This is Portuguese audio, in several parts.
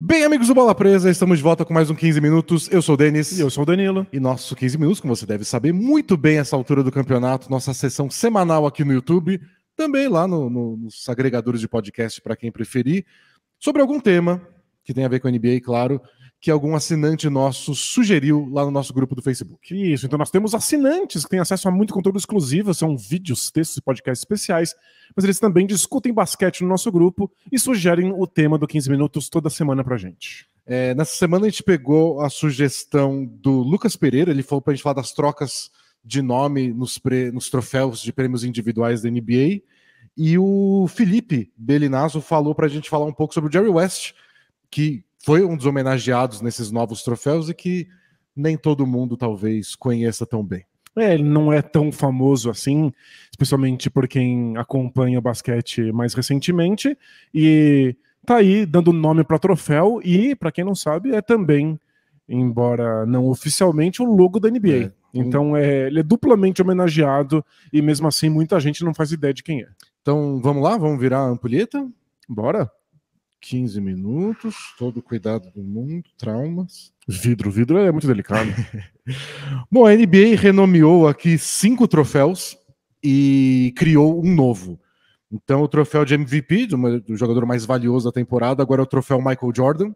Bem, amigos do Bola Presa, estamos de volta com mais um 15 Minutos. Eu sou o Denis. E eu sou o Danilo. E nosso 15 Minutos, como você deve saber muito bem essa altura do campeonato, nossa sessão semanal aqui no YouTube, também lá no, no, nos agregadores de podcast para quem preferir, sobre algum tema que tem a ver com a NBA, claro que algum assinante nosso sugeriu lá no nosso grupo do Facebook. Isso, então nós temos assinantes que têm acesso a muito conteúdo exclusivo, são vídeos, textos e podcasts especiais, mas eles também discutem basquete no nosso grupo e sugerem o tema do 15 Minutos toda semana pra gente. É, nessa semana a gente pegou a sugestão do Lucas Pereira, ele falou pra gente falar das trocas de nome nos, pre... nos troféus de prêmios individuais da NBA, e o Felipe Belinazo falou pra gente falar um pouco sobre o Jerry West, que foi um dos homenageados nesses novos troféus e que nem todo mundo talvez conheça tão bem. É, ele não é tão famoso assim, especialmente por quem acompanha o basquete mais recentemente. E tá aí dando nome para troféu e, para quem não sabe, é também, embora não oficialmente, o logo da NBA. É. Então é, ele é duplamente homenageado e mesmo assim muita gente não faz ideia de quem é. Então vamos lá, vamos virar a ampulheta? Bora! 15 minutos, todo cuidado do mundo, traumas. Vidro, vidro é muito delicado. Bom, a NBA renomeou aqui cinco troféus e criou um novo. Então, o troféu de MVP, do jogador mais valioso da temporada, agora é o troféu Michael Jordan.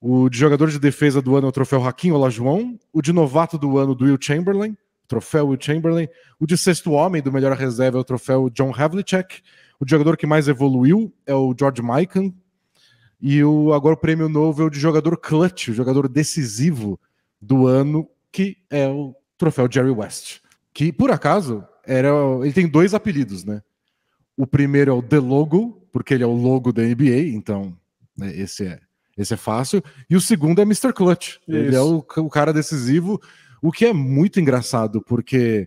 O de jogador de defesa do ano é o troféu Raquinho João O de novato do ano do Will Chamberlain, troféu Will Chamberlain. O de sexto homem do melhor reserva é o troféu John Havlicek. O jogador que mais evoluiu é o George Mikan. E o, agora o prêmio novo é o de jogador clutch, o jogador decisivo do ano, que é o troféu Jerry West. Que, por acaso, era ele tem dois apelidos, né? O primeiro é o The Logo, porque ele é o logo da NBA, então né, esse é esse é fácil. E o segundo é Mr. Clutch. Isso. Ele é o, o, cara decisivo, o que é muito engraçado, porque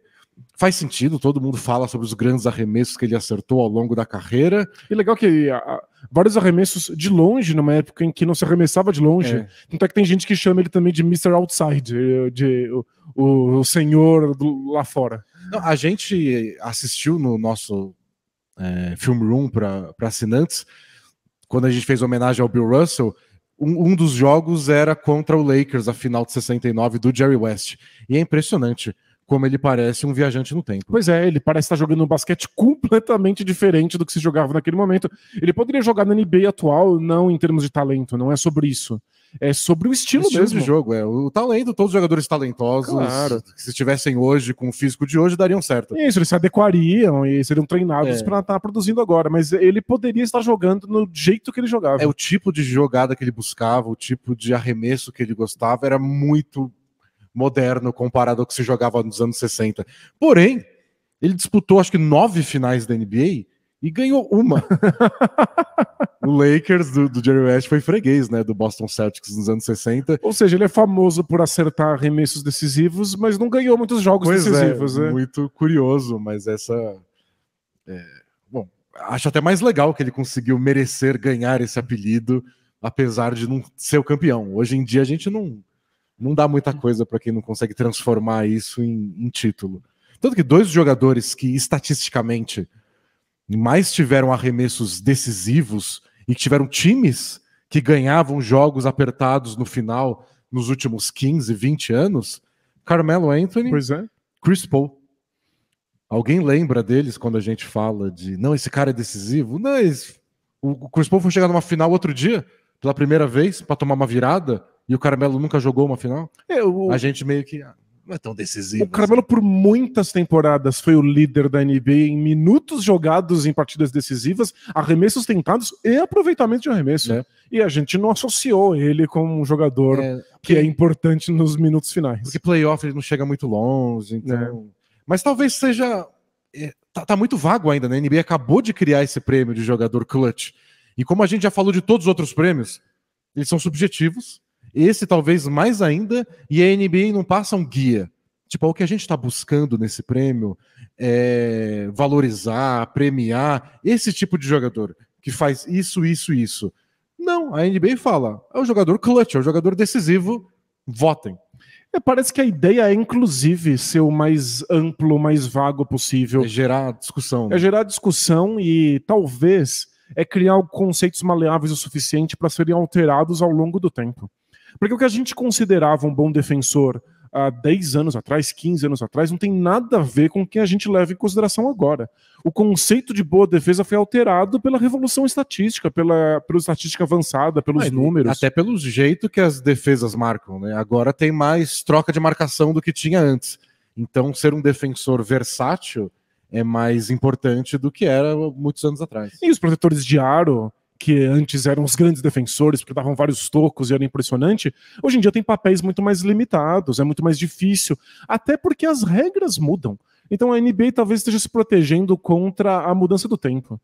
faz sentido, todo mundo fala sobre os grandes arremessos que ele acertou ao longo da carreira. E legal que a, a, vários arremessos de longe, numa época em que não se arremessava de longe. É. Tanto é que tem gente que chama ele também de Mr. Outside, eh, de, de o, o, senhor do, lá fora. Não, a gente assistiu no nosso é, Film Room para assinantes, quando a gente fez homenagem ao Bill Russell. Um, um dos jogos era contra o Lakers, a final de 69 do Jerry West. E é impressionante como ele parece um viajante no tempo. Pois é, ele parece estar jogando um basquete completamente diferente do que se jogava naquele momento. Ele poderia jogar na NBA atual, não em termos de talento, não é sobre isso. É sobre o estilo, o estilo mesmo. de jogo, é. O talento, todos os jogadores talentosos, claro. que se estivessem hoje com o físico de hoje, dariam certo. Isso, eles se adequariam e seriam treinados é. para estar tá produzindo agora, mas ele poderia estar jogando no jeito que ele jogava. É o tipo de jogada que ele buscava, o tipo de arremesso que ele gostava, era muito moderno comparado ao que se jogava nos anos 60. Porém, ele disputou acho que nove finais da NBA e ganhou uma. o Lakers do, do, Jerry West foi freguês, né, do Boston Celtics nos anos 60. Ou seja, ele é famoso por acertar arremessos decisivos, mas não ganhou muitos jogos pois é, decisivos. É, muito curioso, mas essa... É... Bom, acho até mais legal que ele conseguiu merecer ganhar esse apelido, apesar de não ser o campeão. Hoje em dia a gente não não dá muita coisa para quem não consegue transformar isso em, em título. Tanto que dois jogadores que estatisticamente mais tiveram arremessos decisivos e que tiveram times que ganhavam jogos apertados no final nos últimos 15, 20 anos, Carmelo Anthony, pois é. Chris Paul. Alguém lembra deles quando a gente fala de não, esse cara é decisivo? Não, esse... o Chris Paul foi chegar numa final outro dia, pela primeira vez, para tomar uma virada e o Carmelo nunca jogou uma final, é, a gente meio que ah, não é tão decisivo. O assim. Carmelo, assim. por muitas temporadas, foi o líder da NBA em minutos jogados em partidas decisivas, arremessos tentados e aproveitamento de arremesso. É. E a gente não associou ele com um jogador é, que é importante nos minutos finais. Porque playoff ele não chega muito longe, então. É. Mas talvez seja. É, tá, tá, muito vago ainda, né? A NBA acabou de criar esse prêmio de jogador clutch. E como a gente já falou de todos os outros prêmios, eles são subjetivos esse talvez mais ainda, e a NBA não passa um guia. Tipo, é o que a gente está buscando nesse prêmio é valorizar, premiar esse tipo de jogador que faz isso, isso, isso. Não, a NBA fala, é o jogador clutch, é o jogador decisivo, votem. É, parece que a ideia é, inclusive, ser o mais amplo, mais vago possível. É gerar discussão. Né? É gerar discussão e talvez é criar conceitos maleáveis o suficiente para serem alterados ao longo do tempo. Porque o que a gente considerava um bom defensor há 10 anos atrás, 15 anos atrás, não tem nada a ver com o que a gente leva em consideração agora. O conceito de boa defesa foi alterado pela revolução estatística, pela, pela estatística avançada, pelos Mas, números. Até pelo jeito que as defesas marcam, né? Agora tem mais troca de marcação do que tinha antes. Então, ser um defensor versátil é mais importante do que era muitos anos atrás. E os protetores de aro, que antes eram os grandes defensores, porque davam vários tocos e era impressionante, hoje em dia tem papéis muito mais limitados, é muito mais difícil, até porque as regras mudam. Então a NBA talvez esteja se protegendo contra a mudança do tempo.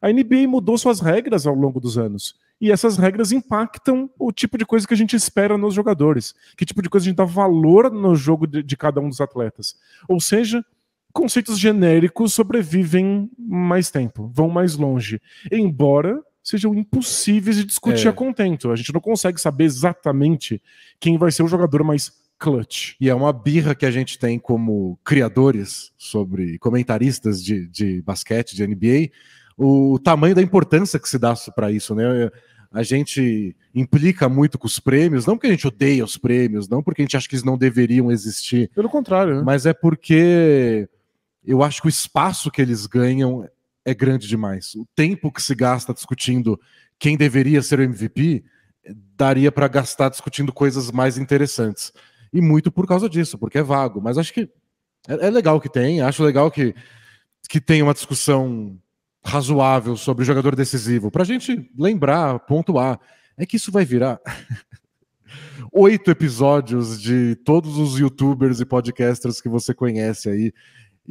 A NBA mudou suas regras ao longo dos anos. E essas regras impactam o tipo de coisa que a gente espera nos jogadores, que tipo de coisa a gente dá valor no jogo de, de cada um dos atletas. Ou seja, conceitos genéricos sobrevivem mais tempo, vão mais longe. Embora sejam impossíveis de discutir é. a contento. A gente não consegue saber exatamente quem vai ser o jogador mais clutch. E é uma birra que a gente tem como criadores sobre comentaristas de, de basquete, de NBA, o tamanho da importância que se dá para isso, né? A gente implica muito com os prêmios, não porque a gente odeia os prêmios, não porque a gente acha que eles não deveriam existir. Pelo contrário. Né? Mas é porque eu acho que o espaço que eles ganham é grande demais. O tempo que se gasta discutindo quem deveria ser o MVP eh, daria para gastar discutindo coisas mais interessantes. E muito por causa disso, porque é vago. Mas acho que é, é legal que tem, acho legal que, que tem uma discussão razoável sobre o jogador decisivo. Para a gente lembrar, pontuar, é que isso vai virar oito episódios de todos os youtubers e podcasters que você conhece aí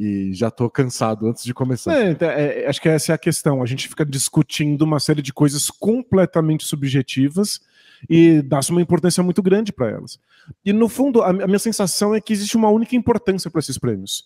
e já estou cansado antes de começar. É, então, é, é, acho que essa é a questão. A gente fica discutindo uma série de coisas completamente subjetivas e dá-se uma importância muito grande para elas. E no fundo, a, minha sensação é que existe uma única importância para esses prêmios,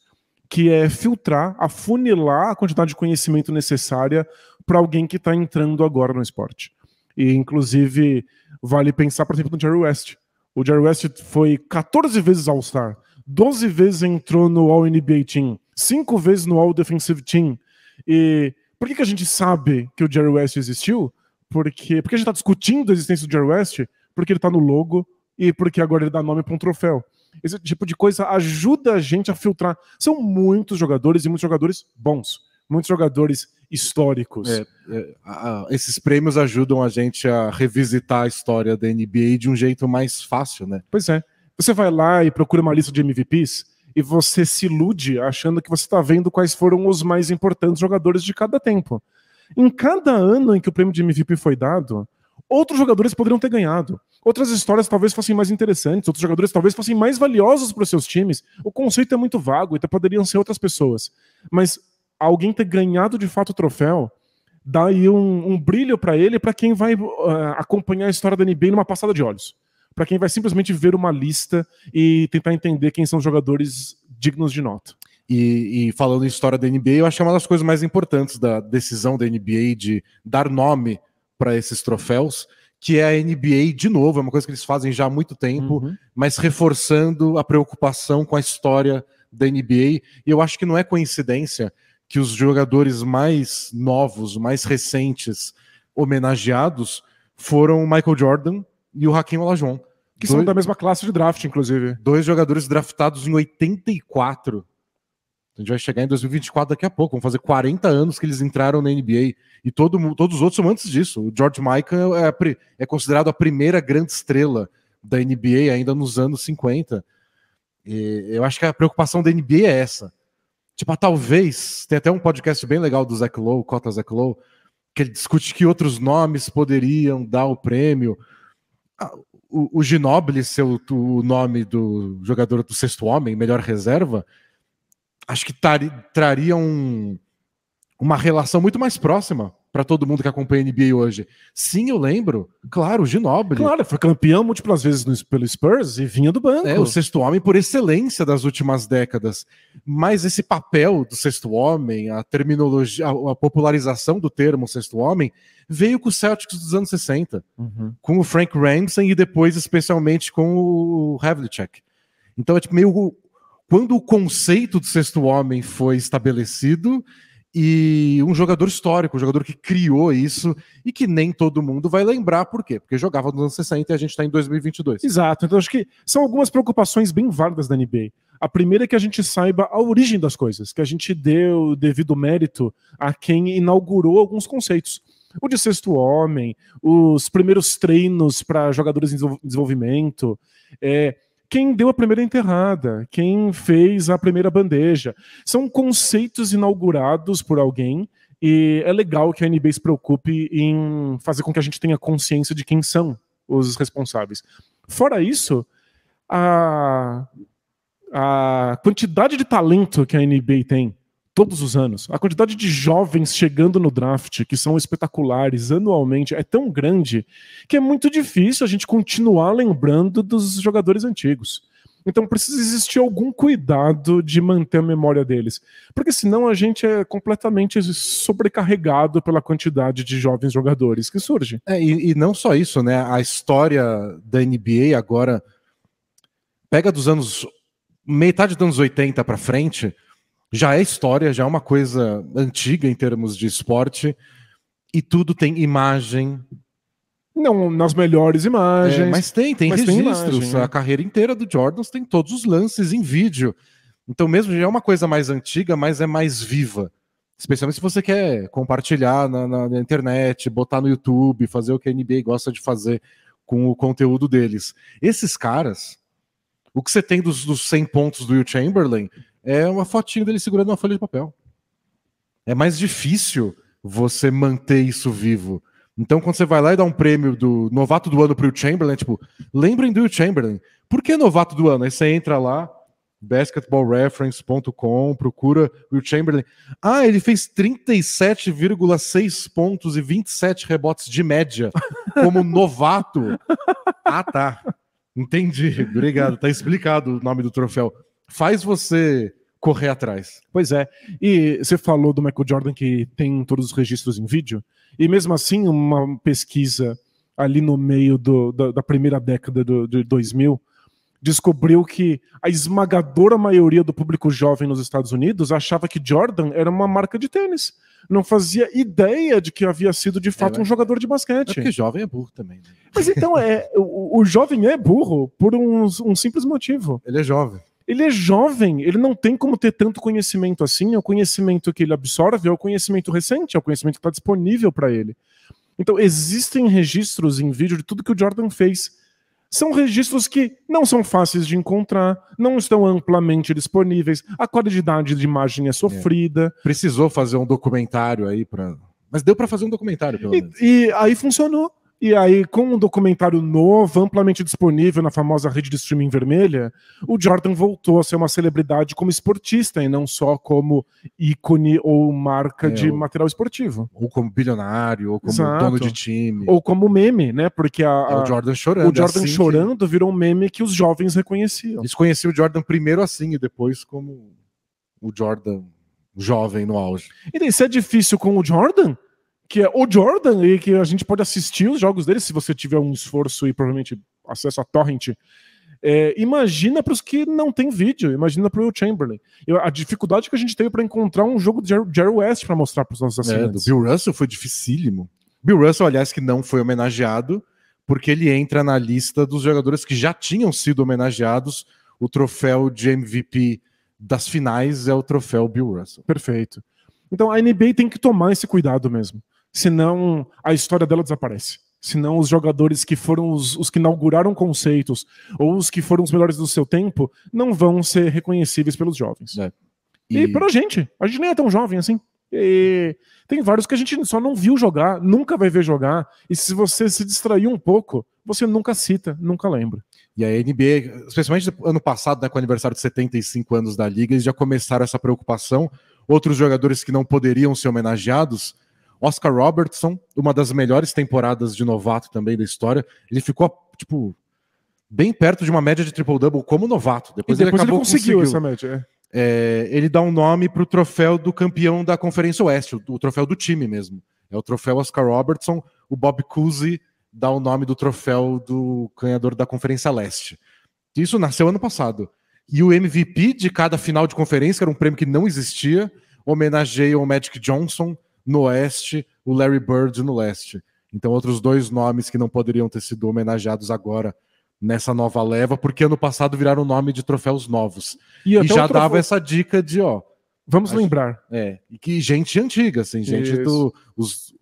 que é filtrar, afunilar a quantidade de conhecimento necessária para alguém que está entrando agora no esporte. E inclusive vale pensar, por exemplo, no Jerry West. O Jerry West foi 14 vezes All-Star, 12 vezes entrou no All-NBA Team, cinco vezes no All Defensive Team. E por que, que a gente sabe que o Jerry West existiu? Porque, porque a gente está discutindo a existência do Jerry West, porque ele está no logo e porque agora ele dá nome para um troféu. Esse tipo de coisa ajuda a gente a filtrar. São muitos jogadores e muitos jogadores bons, muitos jogadores históricos. É, é, a, esses prêmios ajudam a gente a revisitar a história da NBA de um jeito mais fácil, né? Pois é. Você vai lá e procura uma lista de MVPs e você se ilude achando que você está vendo quais foram os mais importantes jogadores de cada tempo. Em cada ano em que o prêmio de MVP foi dado, outros jogadores poderiam ter ganhado. Outras histórias talvez fossem mais interessantes, outros jogadores talvez fossem mais valiosos para os seus times. O conceito é muito vago, então poderiam ser outras pessoas. Mas alguém ter ganhado de fato o troféu dá aí um, um brilho para ele, para quem vai uh, acompanhar a história da NBA numa passada de olhos para quem vai simplesmente ver uma lista e tentar entender quem são jogadores dignos de nota. E, e, falando em história da NBA, eu acho que é uma das coisas mais importantes da decisão da NBA de dar nome para esses troféus, que é a NBA de novo, é uma coisa que eles fazem já há muito tempo, uhum. mas reforçando a preocupação com a história da NBA. E eu acho que não é coincidência que os jogadores mais novos, mais recentes, homenageados, foram o Michael Jordan e o Hakim Olajuwon que dois, são da mesma classe de draft, inclusive. Dois jogadores draftados em 84. A gente vai chegar em 2024 daqui a pouco. Vão fazer 40 anos que eles entraram na NBA. E todo, todos os outros são antes disso. O George Michael é, é considerado a primeira grande estrela da NBA ainda nos anos 50. E eu acho que a preocupação da NBA é essa. Tipo, ah, talvez, tem até um podcast bem legal do Zach Lowe, Cota Zach Lowe, que ele discute que outros nomes poderiam dar o prêmio. Ah, o, o Ginobili ser o, o, nome do jogador do sexto homem, melhor reserva, acho que tar, traria um, uma relação muito mais próxima para todo mundo que acompanha a NBA hoje. Sim, eu lembro. Claro, o Ginobili. Claro, foi campeão múltiplas vezes no, pelo Spurs e vinha do banco. É, o sexto homem por excelência das últimas décadas. Mas esse papel do sexto homem, a terminologia, a, popularização do termo sexto homem, veio com os Celtics dos anos 60. Uhum. Com o Frank Ramsey e depois especialmente com o Havlicek. Então é tipo meio... Quando o conceito do sexto homem foi estabelecido e um jogador histórico, um jogador que criou isso e que nem todo mundo vai lembrar por quê? Porque jogava nos anos 60 e a gente está em 2022. Exato, então acho que são algumas preocupações bem válidas da NBA. A primeira é que a gente saiba a origem das coisas, que a gente dê o devido mérito a quem inaugurou alguns conceitos. O de sexto homem, os primeiros treinos para jogadores em desenvolvimento, é, quem deu a primeira enterrada, quem fez a primeira bandeja. São conceitos inaugurados por alguém e é legal que a NBA se preocupe em fazer com que a gente tenha consciência de quem são os responsáveis. Fora isso, a, a quantidade de talento que a NBA tem todos os anos. A quantidade de jovens chegando no draft, que são espetaculares anualmente, é tão grande que é muito difícil a gente continuar lembrando dos jogadores antigos. Então precisa existir algum cuidado de manter a memória deles. Porque senão a gente é completamente sobrecarregado pela quantidade de jovens jogadores que surgem. É, e, e não só isso, né? A história da NBA agora pega dos anos. metade dos anos 80 para frente já é história, já é uma coisa antiga em termos de esporte, e tudo tem imagem. Não nas melhores é, imagens. É, mas tem, tem mas registros. Tem imagem, né? A carreira inteira do Jordan tem todos os lances em vídeo. Então, mesmo já é uma coisa mais antiga, mas é mais viva. Especialmente se você quer compartilhar na, na, na internet, botar no YouTube, fazer o que a NBA gosta de fazer com o conteúdo deles. Esses caras, o que você tem dos, dos 100 pontos do Will Chamberlain é uma fotinho dele segurando uma folha de papel. É mais difícil você manter isso vivo. Então, quando você vai lá e dá um prêmio do novato do ano para o Chamberlain, tipo, lembrem do Chamberlain. Por que novato do ano? Aí você entra lá, basketballreference.com, procura o Chamberlain. Ah, ele fez 37,6 pontos e 27 rebotes de média como novato. ah, tá. Entendi. Obrigado. Tá explicado o nome do troféu faz você correr atrás. Pois é. E você falou do Michael Jordan que tem todos os registros em vídeo, e mesmo assim, uma pesquisa ali no meio do, da, da, primeira década do, de 2000 descobriu que a esmagadora maioria do público jovem nos Estados Unidos achava que Jordan era uma marca de tênis. Não fazia ideia de que havia sido de fato é, um jogador de basquete. É porque jovem é burro também. Né? Mas então, é, o, o jovem é burro por um, um simples motivo. Ele é jovem ele é jovem, ele não tem como ter tanto conhecimento assim. É o conhecimento que ele absorve, é o conhecimento recente, é o conhecimento que está disponível para ele. Então, existem registros em vídeo de tudo que o Jordan fez. São registros que não são fáceis de encontrar, não estão amplamente disponíveis, a qualidade de imagem é, é. sofrida. É. Precisou fazer um documentário aí para. Mas deu para fazer um documentário, pelo menos. E, e aí funcionou. E aí, com um documentário novo, amplamente disponível na famosa rede de streaming vermelha, o Jordan voltou a ser uma celebridade como esportista e não só como ícone ou marca é, de ou, material esportivo. Ou como bilionário, ou como Exato. dono de time. Ou como meme, né? Porque a, a, é o Jordan chorando. O Jordan é assim chorando que... virou um meme que os jovens reconheciam. Eles conheciam o Jordan primeiro assim e depois como o Jordan jovem no auge. E daí, se é difícil com o Jordan, que é o Jordan, e que a gente pode assistir os jogos dele se você tiver um esforço e provavelmente acesso a torrent. É, imagina para os que não tem vídeo, imagina para o Chamberlain. Eu, a dificuldade que a gente teve para encontrar um jogo de Jerry West para mostrar para os nossos é, assinantes. É, Bill Russell foi dificílimo. Bill Russell, aliás, que não foi homenageado, porque ele entra na lista dos jogadores que já tinham sido homenageados. O troféu de MVP das finais é o troféu Bill Russell. Perfeito. Então a NBA tem que tomar esse cuidado mesmo senão a história dela desaparece. Senão os jogadores que foram os, os, que inauguraram conceitos ou os que foram os melhores do seu tempo não vão ser reconhecíveis pelos jovens. É. E... e a gente, a gente nem é tão jovem assim. E tem vários que a gente só não viu jogar, nunca vai ver jogar. E se você se distrair um pouco, você nunca cita, nunca lembra. E a NBA, especialmente ano passado, né, com o aniversário de 75 anos da liga, eles já começaram essa preocupação. Outros jogadores que não poderiam ser homenageados Oscar Robertson, uma das melhores temporadas de novato também da história. Ele ficou, tipo, bem perto de uma média de triple-double como novato. Depois, depois ele, acabou, ele conseguiu, conseguiu, essa média. É. É, ele dá um nome para o troféu do campeão da Conferência Oeste, o, o, troféu do time mesmo. É o troféu Oscar Robertson. O Bob Cousy dá o nome do troféu do ganhador da Conferência Leste. Isso nasceu ano passado. E o MVP de cada final de conferência, que era um prêmio que não existia, homenageia o Magic Johnson, no oeste, o Larry Bird no leste. Então, outros dois nomes que não poderiam ter sido homenageados agora nessa nova leva, porque ano passado viraram nome de troféus novos. E, e já dava troféu... essa dica de, ó. Vamos acho, lembrar. É, e que gente antiga, assim, gente Isso. do. Os,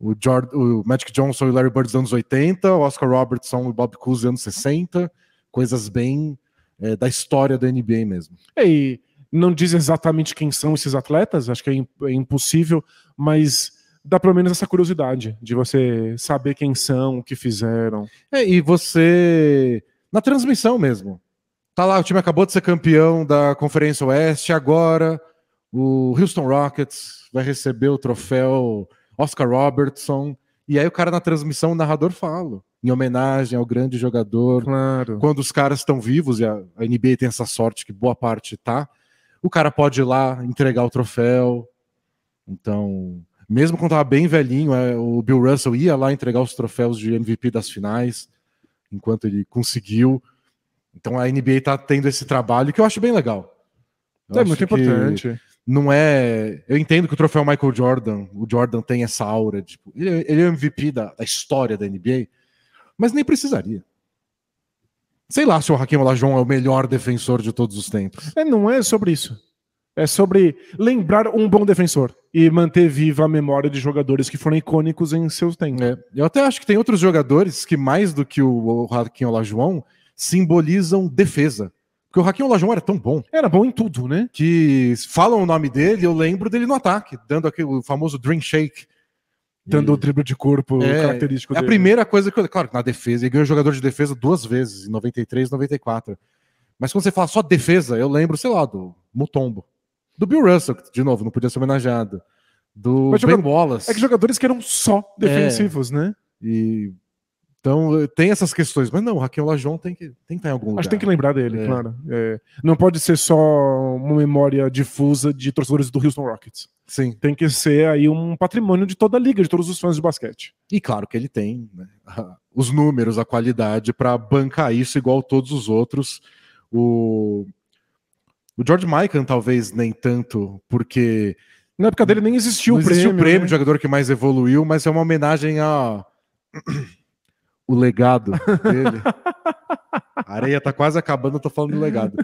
o, George, o Magic Johnson e o Larry Bird dos anos 80, o Oscar Robertson e o Bob Cousy dos anos 60, coisas bem é, da história da NBA mesmo. É, e não diz exatamente quem são esses atletas, acho que é, é, impossível, mas dá pelo menos essa curiosidade de você saber quem são, o que fizeram. É, e você. Na transmissão mesmo. Tá lá, o time acabou de ser campeão da Conferência Oeste, agora o Houston Rockets vai receber o troféu Oscar Robertson. E aí o cara na transmissão, o narrador fala, em homenagem ao grande jogador. Claro. Quando os caras estão vivos, e a, a NBA tem essa sorte que boa parte tá, o cara pode ir lá entregar o troféu. Então, mesmo quando estava bem velhinho, é, o Bill Russell ia lá entregar os troféus de MVP das finais, enquanto ele conseguiu. Então a NBA está tendo esse trabalho que eu acho bem legal. Eu é muito importante. Não é. Eu entendo que o troféu Michael Jordan, o Jordan tem essa aura, tipo, ele, é o é MVP da, da história da NBA, mas nem precisaria. Sei lá se o Raquel Olajuwon é o melhor defensor de todos os tempos. É, não é sobre isso. É sobre lembrar um bom defensor e manter viva a memória de jogadores que foram icônicos em seus tempos. É. Eu até acho que tem outros jogadores que, mais do que o Raquel Olajuwon, simbolizam defesa. Porque o Raquel Olajuwon era tão bom. Era bom em tudo, né? Que falam o nome dele, eu lembro dele no ataque, dando aquele famoso drink shake dando o drible de corpo é, característico é dele. É a primeira coisa que eu. Claro, na defesa, ele ganhou jogador de defesa duas vezes, em 93 94. Mas quando você fala só defesa, eu lembro, sei lá, do Mutombo. Do Bill Russell, que, de novo, não podia ser homenageado. Do Mas Ben jogador, Wallace. É que jogadores que eram só é. defensivos, é. né? E então, eh, tem essas questões. Mas não, o Raquel Lajon tem que, tem que estar tá em algum Acho lugar. Acho que tem que lembrar dele, é. claro. É, não pode ser só uma memória difusa de torcedores do Houston Rockets. Sim. Tem que ser aí um patrimônio de toda a liga, de todos os fãs de basquete. E claro que ele tem né, os números, a qualidade para bancar isso igual todos os outros. O, o George Michael talvez nem tanto, porque... Na época dele nem existiu o prêmio. Existiu o prêmio né? de jogador que mais evoluiu, mas é uma homenagem a o legado dele. A areia tá quase acabando, eu tô falando do legado.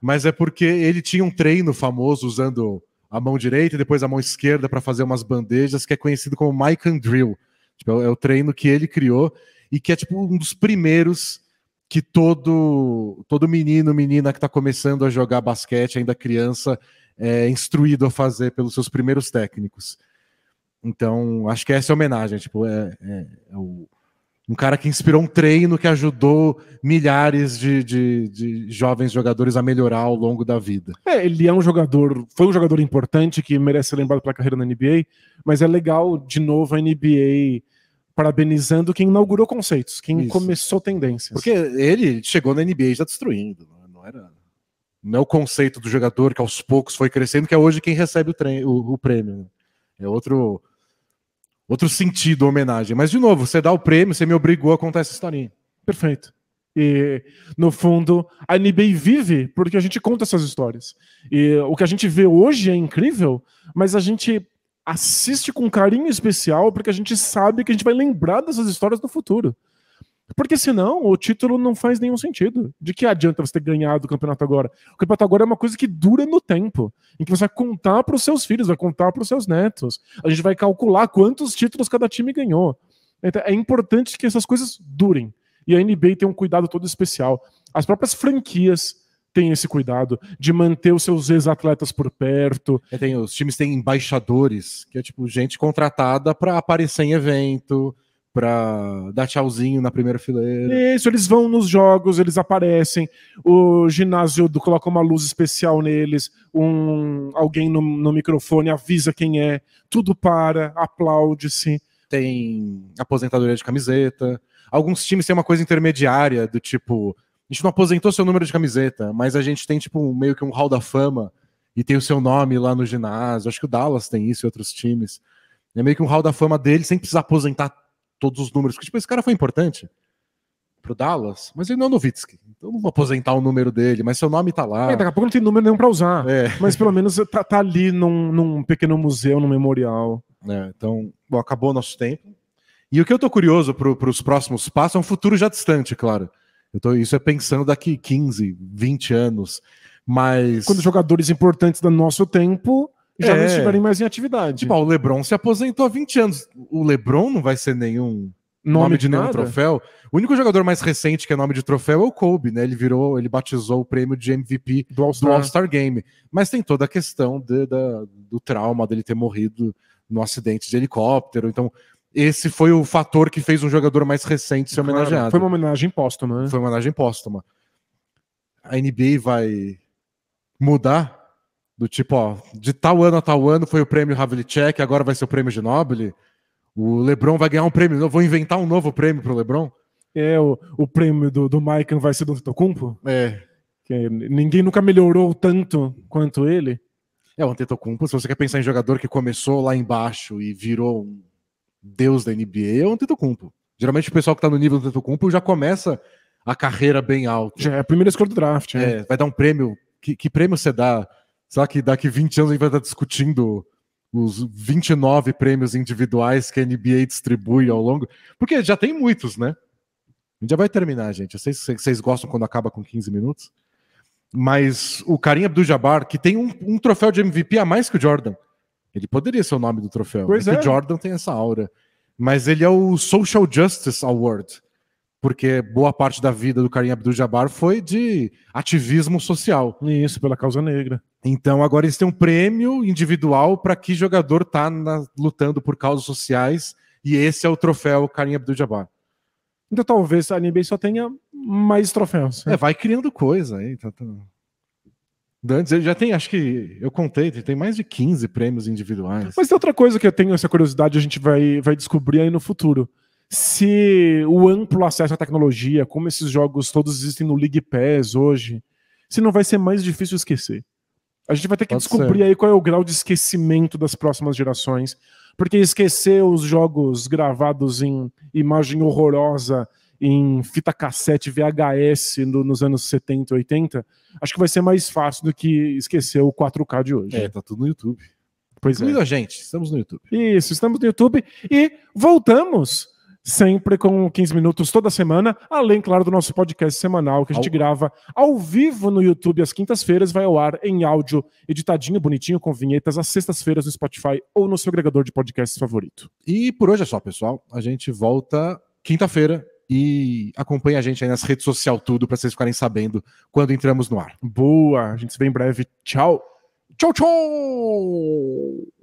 Mas é porque ele tinha um treino famoso usando a mão direita e depois a mão esquerda para fazer umas bandejas, que é conhecido como Mike and Drill. Tipo, é, é o treino que ele criou e que é tipo um dos primeiros que todo todo menino, menina que está começando a jogar basquete, ainda criança, é instruído a fazer pelos seus primeiros técnicos. Então, acho que essa é a homenagem, tipo, é, é, é o, um cara que inspirou um treino que ajudou milhares de, de, de, jovens jogadores a melhorar ao longo da vida. É, ele é um jogador, foi um jogador importante que merece ser lembrado pela carreira na NBA, mas é legal, de novo, a NBA parabenizando quem inaugurou conceitos, quem Isso. começou tendências. Porque ele chegou na NBA já destruindo, né? não era. Não é o conceito do jogador que aos poucos foi crescendo, que é hoje quem recebe o, o, o prêmio. Né? É outro outro sentido, homenagem. Mas, de novo, você dá o prêmio, você me obrigou a contar essa historinha. Perfeito. E, no fundo, a NBA vive porque a gente conta essas histórias. E o que a gente vê hoje é incrível, mas a gente assiste com carinho especial porque a gente sabe que a gente vai lembrar dessas histórias no futuro. Porque senão o título não faz nenhum sentido. De que adianta você ter ganhado o campeonato agora? O campeonato agora é uma coisa que dura no tempo, em que você vai contar para os seus filhos, vai contar para os seus netos. A gente vai calcular quantos títulos cada time ganhou. Então, é importante que essas coisas durem. E a NBA tem um cuidado todo especial. As próprias franquias têm esse cuidado de manter os seus ex-atletas por perto. É, tem, os times têm embaixadores, que é tipo gente contratada para aparecer em evento, para dar tchauzinho na primeira fileira. Isso, eles vão nos jogos, eles aparecem. O ginásio do, coloca uma luz especial neles, um alguém no, no microfone avisa quem é, tudo para, aplaude-se. Tem aposentadoria de camiseta. Alguns times têm uma coisa intermediária do tipo, a gente não aposentou seu número de camiseta, mas a gente tem tipo meio que um hall da fama e tem o seu nome lá no ginásio. Acho que o Dallas tem isso e outros times. É meio que um hall da fama dele sem precisar aposentar todos os números. Porque, tipo, esse cara foi importante pro Dallas, mas ele não é Novitsky. Então não vou aposentar o número dele, mas seu nome tá lá. É, daqui a pouco não tem número nenhum para usar. É. Mas pelo menos tá, tá ali num, num, pequeno museu, num memorial. É, então, bom, acabou o nosso tempo. E o que eu tô curioso para os próximos passos é um futuro já distante, claro. Eu tô, isso é pensando daqui 15, 20 anos. Mas. Quando jogadores importantes do nosso tempo já é. não estiverem mais em atividade. Tipo, ah, o LeBron se aposentou há 20 anos. O LeBron não vai ser nenhum nome, nome de, de nenhum nada? troféu. O único jogador mais recente que é nome de troféu é o Kobe, né? Ele virou, ele batizou o prêmio de MVP do All-Star All Game. Mas tem toda a questão de, da, do trauma dele ter morrido no acidente de helicóptero. Então, esse foi o fator que fez um jogador mais recente ser claro, homenageado. Foi uma homenagem póstuma, né? Foi uma homenagem póstuma. A NBA vai mudar do tipo, ó, de tal ano a tal ano foi o prêmio Havlicek, agora vai ser o prêmio de Noble. O LeBron vai ganhar um prêmio novo, vou inventar um novo prêmio pro LeBron. É, o, o prêmio do, do Maicon vai ser do Antetokounmpo? É. Que ninguém nunca melhorou tanto quanto ele. É, o Antetokounmpo, se você quer pensar em jogador que começou lá embaixo e virou um deus da NBA, é o Antetokounmpo. Geralmente o pessoal que tá no nível do Antetokounmpo já começa a carreira bem alta. Já é a primeira escolha do draft. Né? É, vai dar um prêmio. Que, que prêmio você dá Será que daqui 20 anos a gente vai estar discutindo os 29 prêmios individuais que a NBA distribui ao longo? Porque já tem muitos, né? A gente já vai terminar, gente. Eu sei se vocês gostam quando acaba com 15 minutos. Mas o Karim do jabbar que tem um, um, troféu de MVP a mais que o Jordan. Ele poderia ser o nome do troféu. Pois é, é. o Jordan tem essa aura. Mas ele é o Social Justice Award. Porque boa parte da vida do Karim Abdul-Jabbar foi de ativismo social. Isso, pela causa negra. Então agora eles têm um prêmio individual para que jogador está lutando por causas sociais e esse é o troféu Karim Abdul-Jabbar. Então talvez a NBA só tenha mais troféus. Né? É, vai criando coisa aí. Tá, tá. Dantes, já tem, acho que eu contei, tem mais de 15 prêmios individuais. Mas tem outra coisa que eu tenho essa curiosidade, a gente vai, vai descobrir aí no futuro. Se o amplo acesso à tecnologia, como esses jogos todos existem no League Pass hoje, se não vai ser mais difícil esquecer. A gente vai ter que Pode descobrir ser. aí qual é o grau de esquecimento das próximas gerações. Porque esquecer os jogos gravados em imagem horrorosa, em fita cassete VHS no, nos anos 70, 80, acho que vai ser mais fácil do que esquecer o 4K de hoje. É, tá tudo no YouTube. Pois é. Incluindo é. a gente, estamos no YouTube. Isso, estamos no YouTube e voltamos sempre com 15 minutos toda semana, além, claro, do nosso podcast semanal que a gente ao... grava ao vivo no YouTube às quintas-feiras, vai ao ar em áudio editadinho, bonitinho, com vinhetas às sextas-feiras no Spotify ou no seu agregador de podcasts favorito. E por hoje é só, pessoal. A gente volta quinta-feira e acompanha a gente aí nas redes sociais tudo para vocês ficarem sabendo quando entramos no ar. Boa, a gente se vê em breve. Tchau. Tchau, tchau.